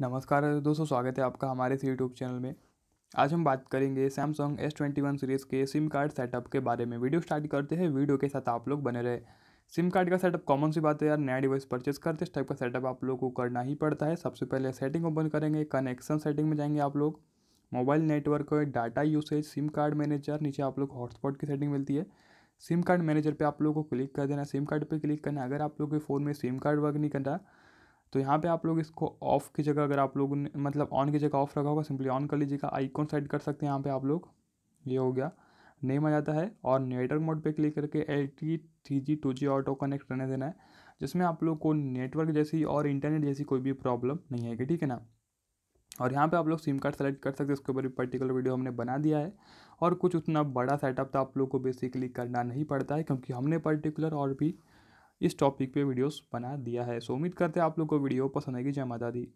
नमस्कार दोस्तों स्वागत है आपका हमारे इस यूट्यूब चैनल में आज हम बात करेंगे Samsung S twenty one series के सिम कार्ड सेटअप के बारे में वीडियो स्टार्ट करते हैं वीडियो के साथ आप लोग बने रहे सिम कार्ड का सेटअप कॉमन सी बात है यार नया डिवाइस परचेस करते इस टाइप का सेटअप आप लोग को करना ही पड़ता है सबसे पहले सेटिंग ओपन करेंगे कनेक्शन सेटिंग में जाएंगे आप लोग mobile network data usage SIM card manager नीचे आप लोग हॉटस्पॉट की सेटिंग मिलती है सिम कार्ड मैनेजर पे आप लोग को क्लिक कर देना सिम कार्ड पे क्लिक करना अगर आप लोग के फ़ोन में सिम कार्ड वर्क नहीं कर रहा तो यहाँ पे आप लोग इसको ऑफ़ की जगह अगर आप लोगों ने मतलब ऑन की जगह ऑफ़ रखा होगा सिंपली ऑन कर लीजिएगा आइकॉन सेट कर सकते हैं यहाँ पे आप लोग ये हो गया नेम आ जाता है और नेटवर्क मोड पे क्लिक करके L T three G two G auto connect रहने देना है जिसमें आप लोग को नेटवर्क जैसी और इंटरनेट जैसी कोई भी प्रॉब्लम नहीं आएगी ठीक है ना और यहाँ पे आप लोग सिम कार्ड सेलेक्ट कर सकते हैं उसके ऊपर भी पर्टिकुलर वीडियो हमने बना दिया है और कुछ उतना बड़ा सेटअप तो आप लोग को बेसिकली करना नहीं पड़ता है क्योंकि हमने पर्टिकुलर और भी इस टॉपिक पे वीडियोस बना दिया है सो उम्मीद करते हैं आप लोग को वीडियो पसंद आएगी जय माता दी